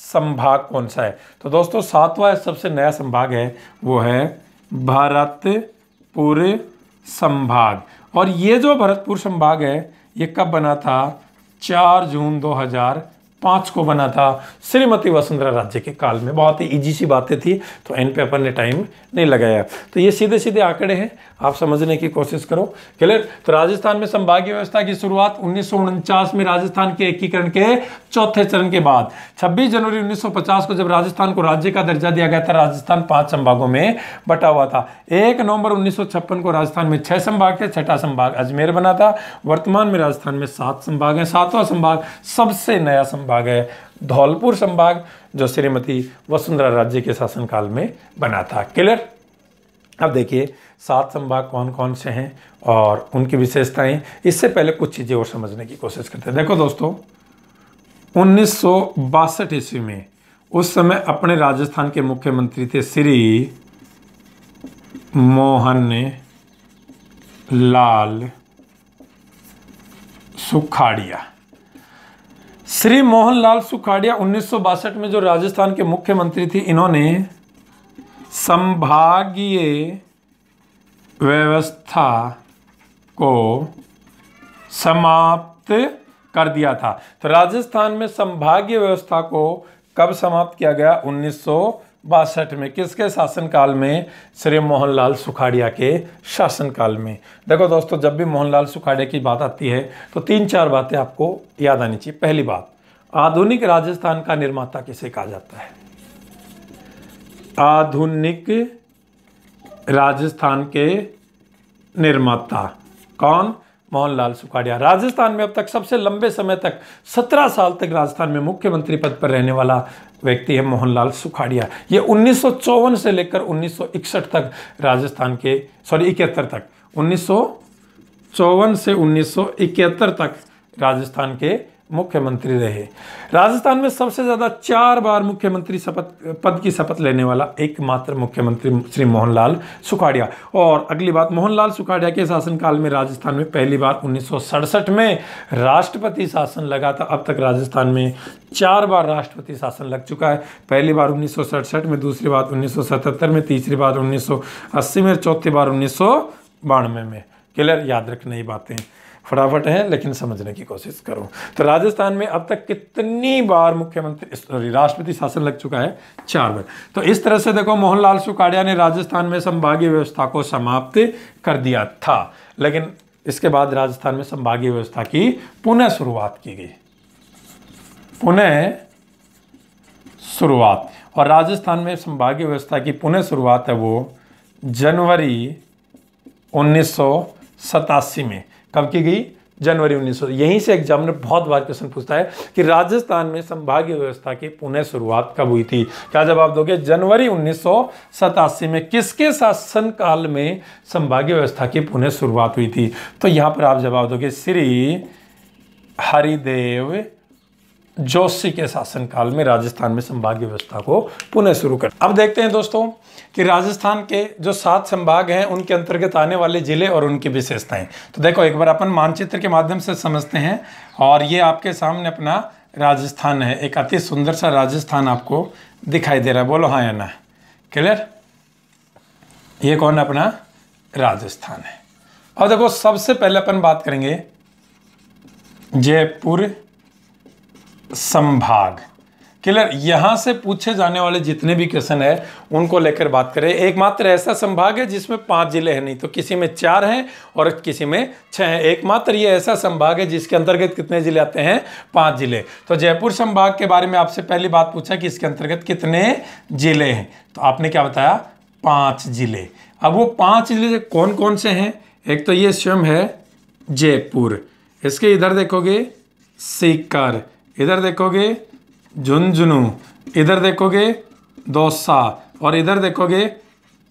संभाग कौन सा है तो दोस्तों या सबसे नया संभाग है वो है भरतपुर संभाग और ये जो भरतपुर संभाग है ये कब बना था चार जून हजार पाँच को बना था श्रीमती वसुंधरा राज्य के काल में बहुत ही इजी सी बातें थी तो एन पेपर ने टाइम नहीं लगाया तो ये सीधे सीधे आंकड़े हैं आप समझने की कोशिश करो क्लियर तो राजस्थान में संभागीय व्यवस्था की शुरुआत उन्नीस में राजस्थान के एकीकरण के चौथे चरण के बाद 26 जनवरी 1950 को जब राजस्थान को राज्य का दर्जा दिया गया था राजस्थान पांच संभागों में बटा हुआ था एक नवंबर उन्नीस को राजस्थान में छह संभाग थे छठा संभाग अजमेर बना था वर्तमान में राजस्थान में सात संभाग हैं सातवां संभाग सबसे नया संभाग संभाग है धौलपुर संभाग जो श्रीमती वसुंधरा राज्य के शासनकाल में बना था क्लियर अब देखिए सात संभाग कौन कौन से हैं और उनकी विशेषताएं इससे पहले कुछ चीज़ें और समझने की कोशिश करते हैं देखो दोस्तों उन्नीस ईस्वी में उस समय अपने राजस्थान के मुख्यमंत्री थे श्री मोहन लाल सुखाड़िया श्री मोहनलाल सुखाड़िया उन्नीस में जो राजस्थान के मुख्यमंत्री थे इन्होंने संभागीय व्यवस्था को समाप्त कर दिया था तो राजस्थान में संभागीय व्यवस्था को कब समाप्त किया गया उन्नीस बासठ में किसके शासनकाल में श्री मोहनलाल सुखाड़िया के शासनकाल में देखो दोस्तों जब भी मोहनलाल सुखाड़िया की बात आती है तो तीन चार बातें आपको याद आनी चाहिए पहली बात आधुनिक राजस्थान का निर्माता किसे कहा जाता है आधुनिक राजस्थान के निर्माता कौन मोहनलाल सुखाड़िया राजस्थान में अब तक सबसे लंबे समय तक सत्रह साल तक राजस्थान में मुख्यमंत्री पद पर रहने वाला व्यक्ति है मोहनलाल सुखाड़िया ये उन्नीस से लेकर उन्नीस तक राजस्थान के सॉरी इकहत्तर तक उन्नीस से उन्नीस तक राजस्थान के मुख्यमंत्री रहे राजस्थान में सबसे ज़्यादा चार बार मुख्यमंत्री शपथ पद की शपथ लेने वाला एकमात्र मुख्यमंत्री श्री मोहनलाल सुखाड़िया और अगली बात मोहनलाल सुखाड़िया के शासनकाल में राजस्थान में पहली बार उन्नीस में राष्ट्रपति शासन लगा था अब तक राजस्थान में चार बार राष्ट्रपति शासन लग चुका है पहली बार उन्नीस में दूसरी बार उन्नीस में तीसरी बार उन्नीस में चौथी बार उन्नीस बानवे में क्लियर याद रखना ये बातें फटाफट हैं लेकिन समझने की कोशिश करो तो राजस्थान में अब तक कितनी बार मुख्यमंत्री राष्ट्रपति शासन लग चुका है चार बार तो इस तरह से देखो मोहनलाल सुखाड़िया ने राजस्थान में संभागीय व्यवस्था को समाप्त कर दिया था लेकिन इसके बाद राजस्थान में संभागीय व्यवस्था की पुनः शुरुआत की गई पुनः शुरुआत और राजस्थान में संभागीय व्यवस्था की पुनः शुरुआत है वो जनवरी उन्नीस में कब की गई जनवरी उन्नीस यहीं से एग्जामिनर बहुत बार क्वेश्चन पूछता है कि राजस्थान में संभागीय व्यवस्था की पुनः शुरुआत कब हुई थी क्या जवाब दोगे जनवरी उन्नीस में किसके शासनकाल में संभागीय व्यवस्था की पुनः शुरुआत हुई थी तो यहां पर आप जवाब दोगे श्री हरिदेव जोशी के शासनकाल में राजस्थान में संभागीय व्यवस्था को पुनः शुरू कर अब देखते हैं दोस्तों कि राजस्थान के जो सात संभाग हैं उनके अंतर्गत आने वाले ज़िले और उनकी विशेषताएं तो देखो एक बार अपन मानचित्र के माध्यम से समझते हैं और ये आपके सामने अपना राजस्थान है एक अति सुंदर सा राजस्थान आपको दिखाई दे रहा है बोलो हाँ या ना क्लियर ये कौन अपना राजस्थान है और देखो सबसे पहले अपन बात करेंगे जयपुर संभाग क्लियर यहाँ से पूछे जाने वाले जितने भी क्वेश्चन है उनको लेकर बात करें एकमात्र ऐसा संभाग है जिसमें पाँच जिले हैं नहीं तो किसी में चार हैं और किसी में छह हैं एकमात्र ये ऐसा संभाग है जिसके अंतर्गत कितने जिले आते हैं पाँच जिले तो जयपुर संभाग के बारे में आपसे पहली बात पूछा कि इसके अंतर्गत कितने जिले हैं तो आपने क्या बताया पाँच जिले अब वो पाँच जिले कौन कौन से हैं एक तो ये स्वयं है जयपुर इसके इधर देखोगे सीकर इधर देखोगे झुंझुनू इधर देखोगे दौसा और इधर देखोगे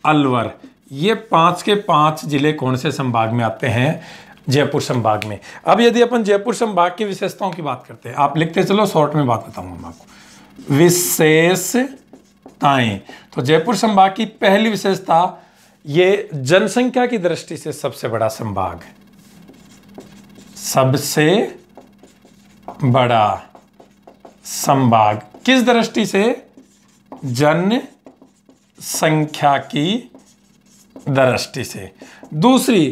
अलवर ये पांच के पांच ज़िले कौन से संभाग में आते हैं जयपुर संभाग में अब यदि अपन जयपुर संभाग की विशेषताओं की बात करते हैं आप लिखते चलो शॉर्ट में बात बताऊंगा मैं आपको विशेषताएं तो जयपुर संभाग की पहली विशेषता ये जनसंख्या की दृष्टि से सबसे बड़ा संभाग सबसे बड़ा संभाग किस दृष्टि से जन संख्या की दृष्टि से दूसरी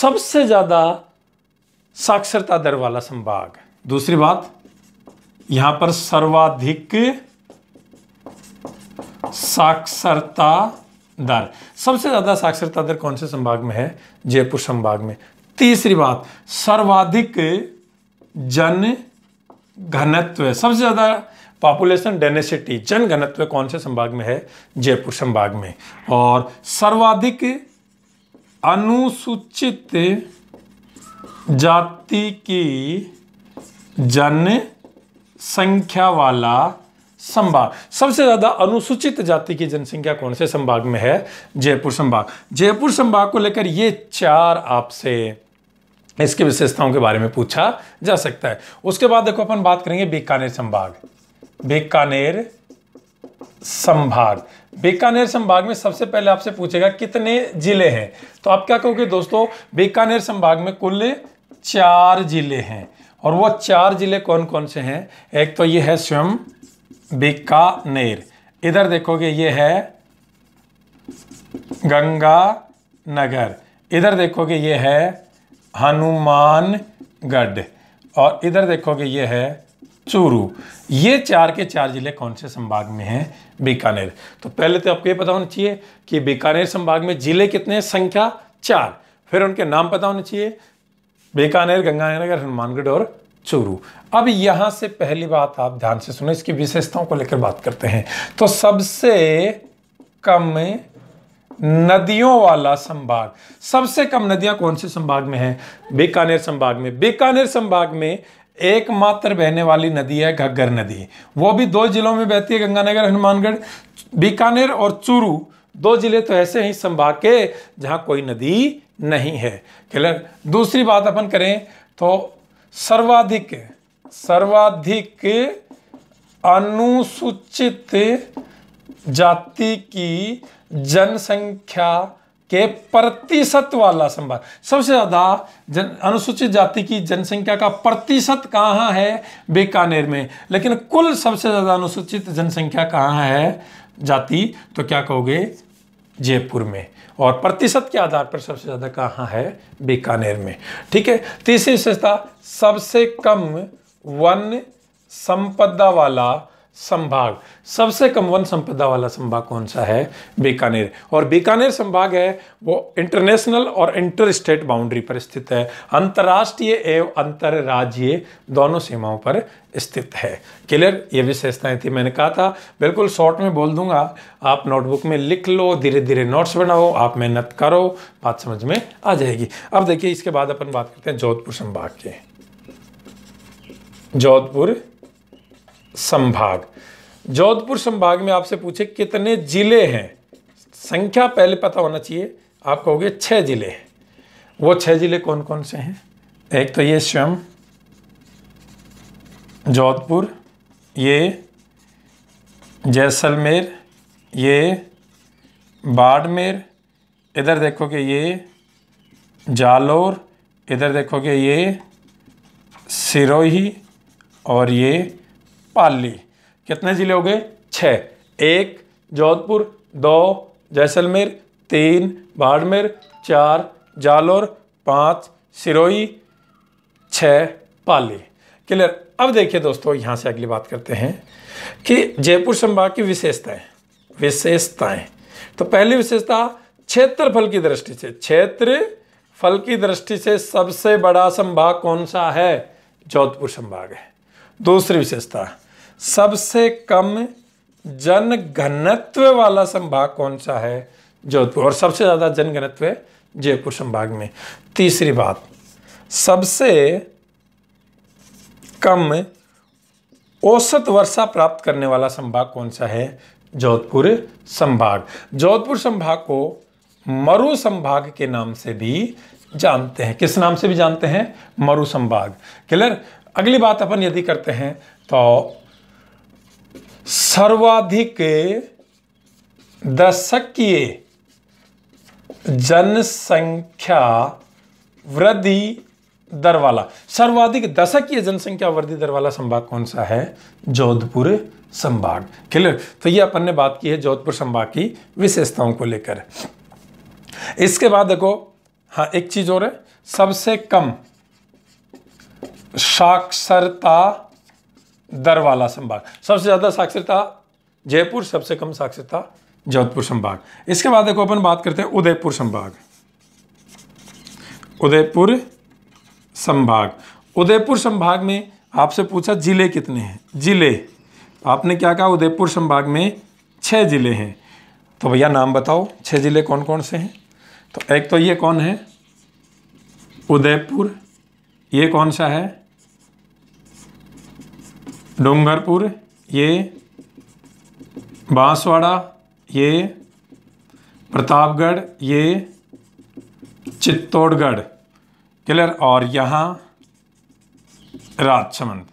सबसे ज़्यादा साक्षरता दर वाला संभाग दूसरी बात यहां पर सर्वाधिक साक्षरता दर सबसे ज़्यादा साक्षरता दर कौन से संभाग में है जयपुर संभाग में तीसरी बात सर्वाधिक जन घनत्व सबसे ज़्यादा पॉपुलेशन डेनेसिटी जन घनत्व कौन से संभाग में है जयपुर संभाग में और सर्वाधिक अनुसूचित जाति की जन संख्या वाला संभाग सबसे ज़्यादा अनुसूचित जाति की जनसंख्या कौन से संभाग में है जयपुर संभाग जयपुर संभाग को लेकर ये चार आपसे इसकी विशेषताओं के बारे में पूछा जा सकता है उसके बाद देखो अपन बात करेंगे बीकानेर संभाग बीकानेर संभाग बीकानेर संभाग में सबसे पहले आपसे पूछेगा कितने जिले हैं तो आप क्या कहोगे दोस्तों बीकानेर संभाग में कुल चार जिले हैं और वो चार जिले कौन कौन से हैं एक तो ये है स्वयं बीकानेर इधर देखोगे ये है गंगा नगर इधर देखोगे ये है हनुमानगढ़ और इधर देखोगे ये है चूरू ये चार के चार जिले कौन से संभाग में हैं बीकानेर तो पहले तो आपको ये पता होना चाहिए कि बीकानेर संभाग में जिले कितने हैं संख्या चार फिर उनके नाम पता होने चाहिए बीकानेर गंगानगर हनुमानगढ़ और चूरू अब यहाँ से पहली बात आप ध्यान से सुने इसकी विशेषताओं को लेकर बात करते हैं तो सबसे कम नदियों वाला संभाग सबसे कम नदियां कौन से संभाग में है बीकानेर संभाग में बीकानेर संभाग में एकमात्र बहने वाली नदी है घग्गर नदी वो भी दो जिलों में बहती है गंगानगर हनुमानगढ़ बीकानेर और चूरू दो जिले तो ऐसे ही संभाग के जहां कोई नदी नहीं है क्लियर दूसरी बात अपन करें तो सर्वाधिक सर्वाधिक अनुसूचित जाति की जनसंख्या के प्रतिशत वाला संभाग सबसे ज्यादा जन अनुसूचित जाति की जनसंख्या का प्रतिशत कहाँ है बीकानेर में लेकिन कुल सबसे ज्यादा अनुसूचित जनसंख्या कहाँ है जाति तो क्या कहोगे जयपुर में और प्रतिशत के आधार पर सबसे ज़्यादा कहाँ है बीकानेर में ठीक है तीसरी विशेषता सबसे कम वन संपदा वाला संभाग सबसे कम वन संपदा वाला संभाग कौन सा है बीकानेर और बीकानेर संभाग है वो इंटरनेशनल और इंटर स्टेट बाउंड्री पर स्थित है अंतर्राष्ट्रीय एवं अंतर्राज्यीय दोनों सीमाओं पर स्थित है क्लियर ये विशेषताएं थी मैंने कहा था बिल्कुल शॉर्ट में बोल दूंगा आप नोटबुक में लिख लो धीरे धीरे नोट्स बनाओ आप मेहनत करो बात समझ में आ जाएगी अब देखिए इसके बाद अपन बात करते हैं जोधपुर संभाग के जोधपुर संभाग जोधपुर संभाग में आपसे पूछे कितने ज़िले हैं संख्या पहले पता होना चाहिए आप कहोगे छः ज़िले हैं वो छः ज़िले कौन कौन से हैं एक तो ये स्वयं जोधपुर ये जैसलमेर ये बाड़मेर इधर देखोगे ये जालोर इधर देखोगे ये सिरोही और ये पाली कितने ज़िले हो गए छः एक जोधपुर दो जैसलमेर तीन बाड़मेर चार जालौर पाँच सिरोही छः पाली क्लियर अब देखिए दोस्तों यहाँ से अगली बात करते हैं कि जयपुर संभाग की विशेषताएं विशेषताएं तो पहली विशेषता क्षेत्रफल की दृष्टि से क्षेत्र फल की दृष्टि से सबसे बड़ा संभाग कौन सा है जोधपुर संभाग है दूसरी विशेषता सबसे कम जनघनत्व वाला संभाग कौन सा है जोधपुर और सबसे ज़्यादा जनघनत्व है जयपुर संभाग में तीसरी बात सबसे कम औसत वर्षा प्राप्त करने वाला संभाग कौन सा है जोधपुर संभाग जोधपुर संभाग को मरु संभाग के नाम से भी जानते हैं किस नाम से भी जानते हैं मरु संभाग क्लियर अगली बात अपन यदि करते हैं तो सर्वाधिक दशकीय जनसंख्या वृद्धि दर वाला सर्वाधिक दशकीय जनसंख्या वृद्धि दर वाला संभाग कौन सा है जोधपुर संभाग क्लियर तो ये अपन ने बात की है जोधपुर संभाग की विशेषताओं को लेकर इसके बाद देखो हाँ एक चीज और है सबसे कम साक्षरता दरवाला संभाग सबसे ज़्यादा साक्षरता जयपुर सबसे कम साक्षरता जोधपुर संभाग इसके बाद देखो अपन बात करते हैं उदयपुर संभाग उदयपुर संभाग उदयपुर संभाग में आपसे पूछा जिले कितने हैं जिले तो आपने क्या कहा उदयपुर संभाग में छः जिले हैं तो भैया नाम बताओ छः जिले कौन कौन से हैं तो एक तो ये कौन है उदयपुर ये कौन सा है डूंगरपुर ये बांसवाड़ा ये प्रतापगढ़ ये चित्तौड़गढ़ क्लियर और यहाँ राजसमंद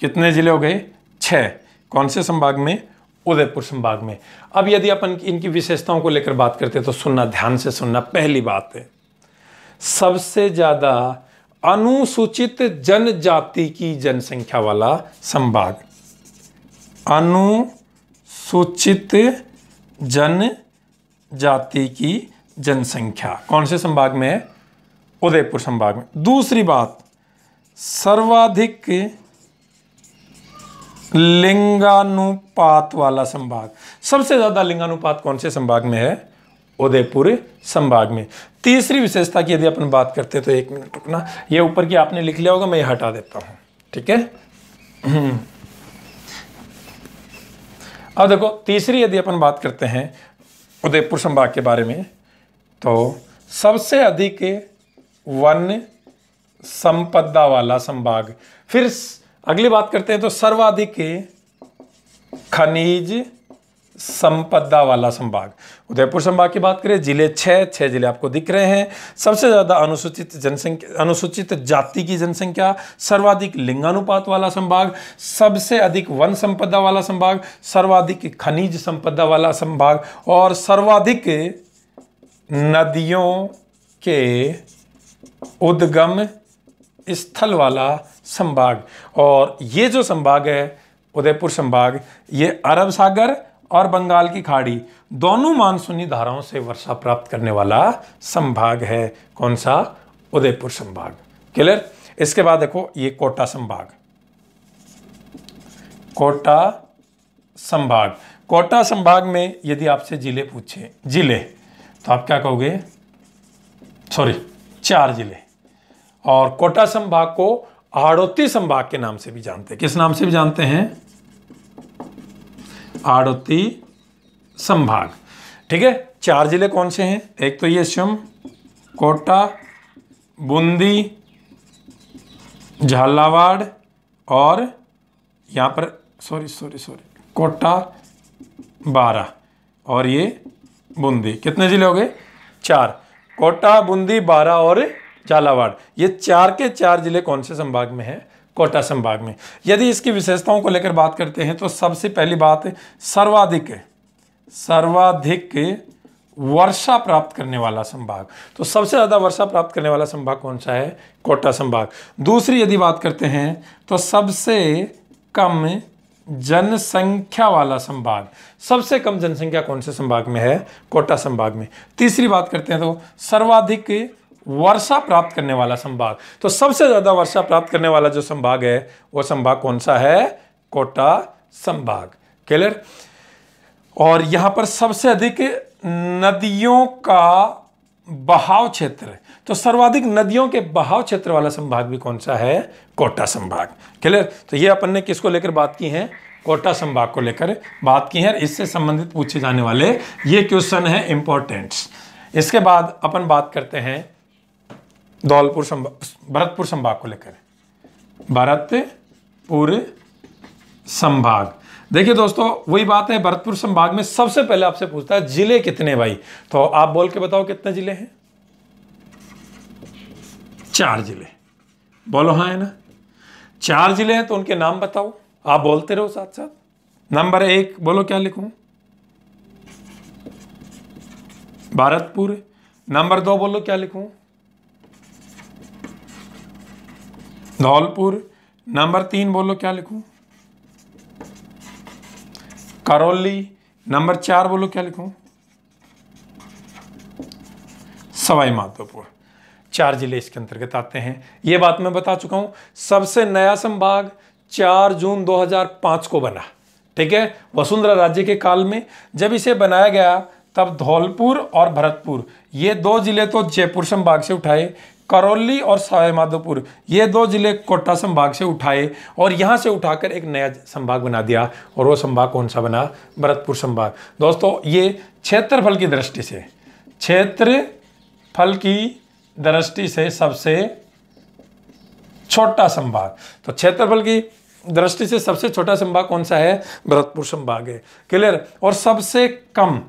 कितने ज़िले हो गए छः कौन से संभाग में उदयपुर संभाग में अब यदि अपन इनकी विशेषताओं को लेकर बात करते हैं तो सुनना ध्यान से सुनना पहली बात है सबसे ज़्यादा अनुसूचित जनजाति की जनसंख्या वाला संभाग अनुसूचित जनजाति की जनसंख्या कौन से संभाग में है उदयपुर संभाग में दूसरी बात सर्वाधिक लिंगानुपात वाला संभाग सबसे ज़्यादा लिंगानुपात कौन से संभाग में है उदयपुर संभाग में तीसरी विशेषता की यदि अपन बात करते हैं तो एक मिनट रुकना ये ऊपर की आपने लिख लिया होगा मैं ये हटा देता हूँ ठीक है हम्म। अब देखो तीसरी यदि अपन बात करते हैं उदयपुर संभाग के बारे में तो सबसे अधिक वन संपदा वाला संभाग फिर अगली बात करते हैं तो सर्वाधिक खनिज संपदा वाला संभाग उदयपुर संभाग की बात करें जिले छः छः जिले आपको दिख रहे हैं सबसे ज़्यादा अनुसूचित जनसंख्या अनुसूचित जाति की जनसंख्या सर्वाधिक लिंगानुपात वाला संभाग सबसे अधिक वन संपदा वाला संभाग सर्वाधिक खनिज संपदा वाला संभाग और सर्वाधिक नदियों के उद्गम स्थल वाला संभाग और ये जो संभाग है उदयपुर संभाग ये अरब सागर और बंगाल की खाड़ी दोनों मानसूनी धाराओं से वर्षा प्राप्त करने वाला संभाग है कौन सा उदयपुर संभाग क्लियर इसके बाद देखो ये कोटा संभाग कोटा संभाग कोटा संभाग में यदि आपसे जिले पूछे जिले तो आप क्या कहोगे सॉरी चार जिले और कोटा संभाग को आड़ोती संभाग के नाम से भी जानते हैं किस नाम से भी जानते हैं आड़ती संभाग ठीक है चार ज़िले कौन से हैं एक तो ये श्यम कोटा बूंदी झालावाड़ और यहाँ पर सॉरी सॉरी सॉरी कोटा बारह और ये बूंदी कितने ज़िले हो गए चार कोटा बूंदी बारह और झालावाड़ ये चार के चार ज़िले कौन से संभाग में हैं कोटा संभाग में यदि इसकी विशेषताओं को लेकर बात करते हैं तो सबसे पहली बात सर्वाधिक सर्वाधिक वर्षा प्राप्त करने वाला संभाग तो सबसे ज़्यादा वर्षा प्राप्त करने वाला संभाग कौन सा है कोटा संभाग दूसरी यदि बात करते हैं तो सबसे कम जनसंख्या वाला संभाग सबसे कम जनसंख्या कौन से संभाग में है कोटा संभाग में तीसरी बात करते हैं तो सर्वाधिक वर्षा प्राप्त करने वाला संभाग तो सबसे ज्यादा वर्षा प्राप्त करने वाला जो संभाग है वो संभाग कौन सा है कोटा संभाग क्लियर और यहां पर सबसे अधिक नदियों का बहाव क्षेत्र तो सर्वाधिक नदियों के बहाव क्षेत्र वाला संभाग भी कौन सा है कोटा संभाग क्लियर तो ये अपन ने किसको लेकर बात की है कोटा संभाग को लेकर बात की है इससे संबंधित पूछे जाने वाले ये क्वेश्चन है इंपॉर्टेंट्स इसके बाद अपन बात करते हैं धौलपुर संभाग भरतपुर संभाग को लेकर भरतपुर संभाग देखिए दोस्तों वही बात है भरतपुर संभाग में सबसे पहले आपसे पूछता है जिले कितने भाई तो आप बोल के बताओ कितने जिले हैं चार जिले बोलो हाँ है ना चार जिले हैं तो उनके नाम बताओ आप बोलते रहो साथ साथ नंबर एक बोलो क्या लिखू भरतपुर नंबर दो बोलो क्या लिखूं धौलपुर नंबर तीन बोलो क्या लिखूं करौली नंबर चार बोलो क्या लिखूं सवाई माधोपुर चार जिले इसके अंतर्गत आते हैं ये बात मैं बता चुका हूं सबसे नया संभाग 4 जून 2005 को बना ठीक है वसुंधरा राज्य के काल में जब इसे बनाया गया तब धौलपुर और भरतपुर ये दो जिले तो जयपुर संभाग से उठाए करौली और सवाईमाधोपुर ये दो ज़िले कोटा संभाग से उठाए और यहाँ से उठाकर एक नया संभाग बना दिया और वो संभाग कौन सा बना भरतपुर संभाग दोस्तों ये क्षेत्रफल की दृष्टि से क्षेत्रफल की दृष्टि से सबसे छोटा संभाग तो क्षेत्रफल की दृष्टि से सबसे छोटा संभाग कौन सा है भरतपुर संभाग है क्लियर और सबसे कम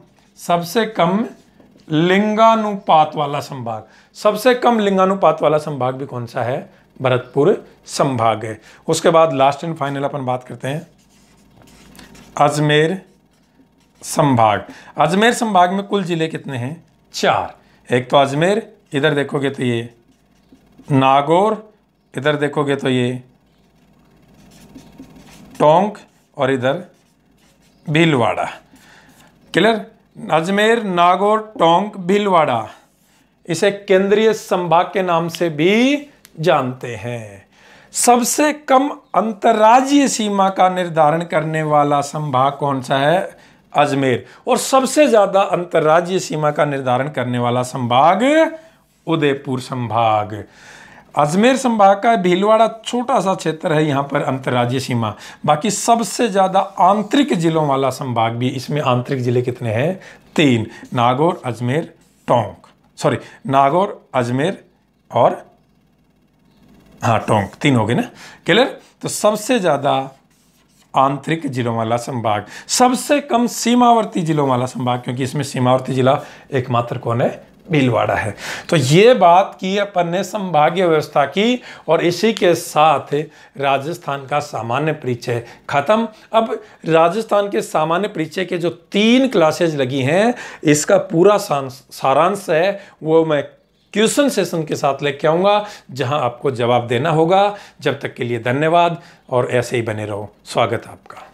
सबसे कम लिंगानुपात वाला संभाग सबसे कम लिंगानुपात वाला संभाग भी कौन सा है भरतपुर संभाग है उसके बाद लास्ट एंड फाइनल अपन बात करते हैं अजमेर संभाग अजमेर संभाग में कुल जिले कितने हैं चार एक तो अजमेर इधर देखोगे तो ये नागौर इधर देखोगे तो ये टोंक और इधर भीलवाड़ा क्लियर अजमेर नागौर टोंक भीलवाड़ा इसे केंद्रीय संभाग के नाम से भी जानते हैं सबसे कम अंतर्राज्यीय सीमा का निर्धारण करने वाला संभाग कौन सा है अजमेर और सबसे ज़्यादा अंतर्राज्यीय सीमा का निर्धारण करने वाला संभाग उदयपुर संभाग अजमेर संभाग का भीलवाड़ा छोटा सा क्षेत्र है यहाँ पर अंतर्राज्य सीमा बाकी सबसे ज़्यादा आंतरिक जिलों वाला संभाग भी इसमें आंतरिक जिले कितने हैं तीन नागौर अजमेर टोंक सॉरी नागौर अजमेर और हाँ टोंक तीन हो गए ना क्लियर तो सबसे ज़्यादा आंतरिक जिलों वाला संभाग सबसे कम सीमावर्ती जिलों वाला संभाग क्योंकि इसमें सीमावर्ती जिला एकमात्र कौन है भीलवाड़ा है तो ये बात की अपन ने संभागीय व्यवस्था की और इसी के साथ राजस्थान का सामान्य परिचय खत्म अब राजस्थान के सामान्य परिचय के जो तीन क्लासेज लगी हैं इसका पूरा सारांश है वो मैं क्वेश्चन सेशन के साथ लेके आऊँगा जहाँ आपको जवाब देना होगा जब तक के लिए धन्यवाद और ऐसे ही बने रहो स्वागत आपका